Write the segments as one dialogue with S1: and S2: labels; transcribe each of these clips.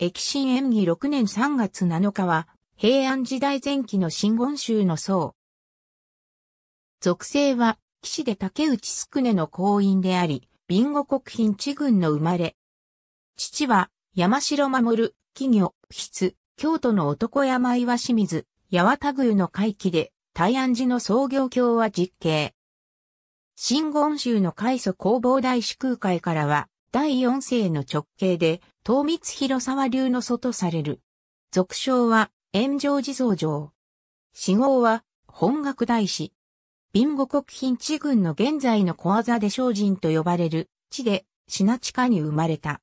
S1: 益新演義6年3月7日は、平安時代前期の新言宗の僧。属性は、騎士で竹内宿根の行員であり、ビンゴ国賓地軍の生まれ。父は、山城守、企業、筆、京都の男山岩清水、八幡宮の会期で、大安寺の創業教は実刑。新言宗の開祖工房大師空海からは、第四世の直系で、東光広沢流の祖とされる。俗称は、炎上地蔵城。死号は、本学大師。貧後国賓地軍の現在の小技で精進と呼ばれる、地で、品地下に生まれた。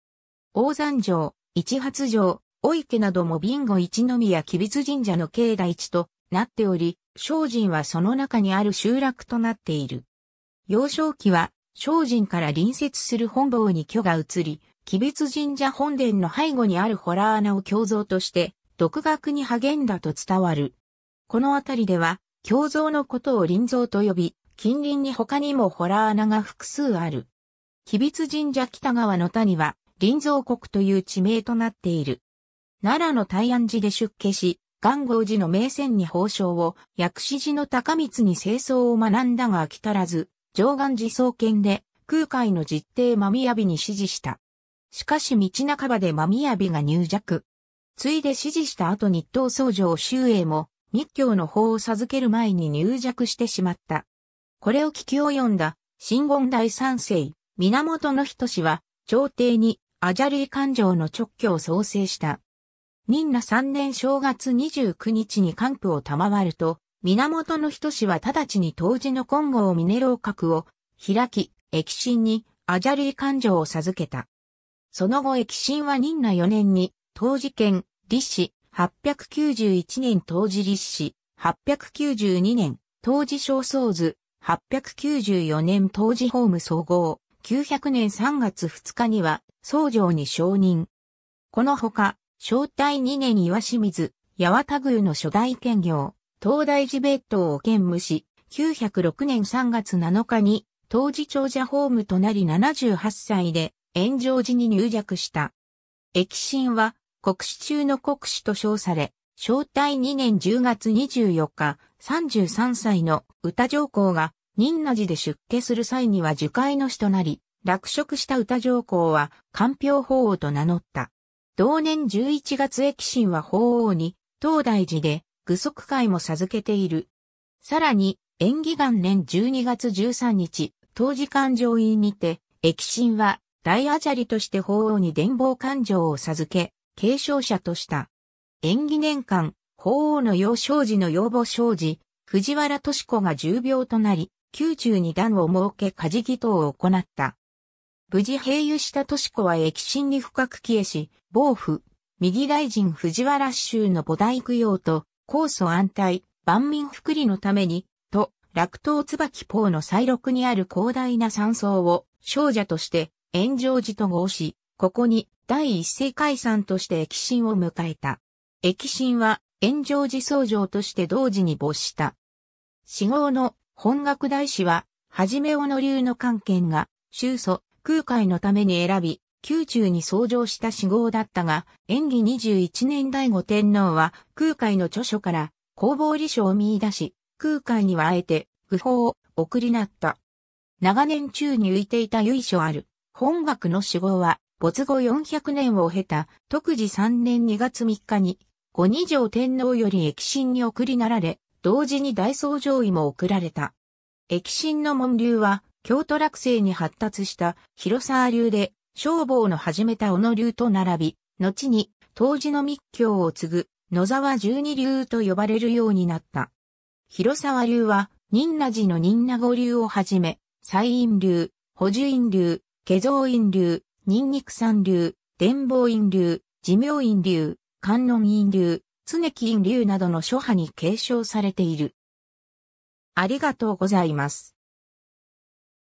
S1: 大山城、一発城、お池なども貧後一宮吉備津神社の境内地となっており、精進はその中にある集落となっている。幼少期は精進から隣接する本坊に居が移り、鬼別神社本殿の背後にあるホラー穴を胸像として、独学に励んだと伝わる。この辺りでは、胸像のことを臨像と呼び、近隣に他にもホラー穴が複数ある。鬼別神社北側の谷は、臨像国という地名となっている。奈良の大安寺で出家し、元号寺の名船に宝相を、薬師寺の高光に清掃を学んだが飽き足らず、上岸寺創建で空海の実定まみやびに指示した。しかし道半ばでまみやびが入弱。ついで指示した後日東僧正周英も密教の法を授ける前に入弱してしまった。これを聞き及んだ、新言大三世、源の人氏は、朝廷にアジャリー官城の直居を創生した。ん那3年正月29日に官府を賜ると、源の人氏は直ちに当時の金剛ミネロー閣を開き、液心にアジャリー勘定を授けた。その後液心は任那4年に、当時県、立志、891年当時立志、892年、当時小僧図、894年当時法務総合、900年3月2日には、僧城に承認。このほか、正体2年岩清水、八幡宮の初代兼業、東大寺別当を兼務し、906年3月7日に、当時長者ホームとなり78歳で、炎上寺に入弱した。駅心は、国史中の国史と称され、正体2年10月24日、33歳の歌上皇が、仁和寺で出家する際には受戒の死となり、落職した歌上皇は、官票法王と名乗った。同年11月駅神は法王に、東大寺で、具足会も授けている。さらに、演技元年12月13日、当時官上院にて、液心は大アジャリとして法王に伝法官上を授け、継承者とした。演技年間、法王の幼少時の養母少時、藤原敏子が重病となり、宮中に段を設け家事祈祷を行った。無事併誘した敏子は液心に深く消えし、暴府、右大臣藤原州の菩提供と、酵素安泰、万民福利のために、と、落刀椿ポーの再録にある広大な山荘を、少女として、炎上寺と合し、ここに第一世解散として駅神を迎えた。駅神は炎上寺僧正として同時に没した。死後の本学大師は、はじめおの流の関係が、宗祖、空海のために選び、宮中に創造した死豪だったが、演技21年第五天皇は空海の著書から弘法理書を見出し、空海にはあえて愚法を送りなった。長年宙に浮いていた由緒ある本学の死豪は没後400年を経た特治3年2月3日に五二条天皇より疫神に送りなられ、同時に大僧上位も送られた。疫神の門流は京都落成に発達した広沢流で消防の始めた小野流と並び、後に、当時の密教を継ぐ、野沢十二流と呼ばれるようになった。広沢流は、仁和寺の仁和五流をはじめ、西院流、補助院流、下蔵院流、仁肉山流、伝法院流、寺明院流、観音院流、常木院流などの諸派に継承されている。ありがとうございます。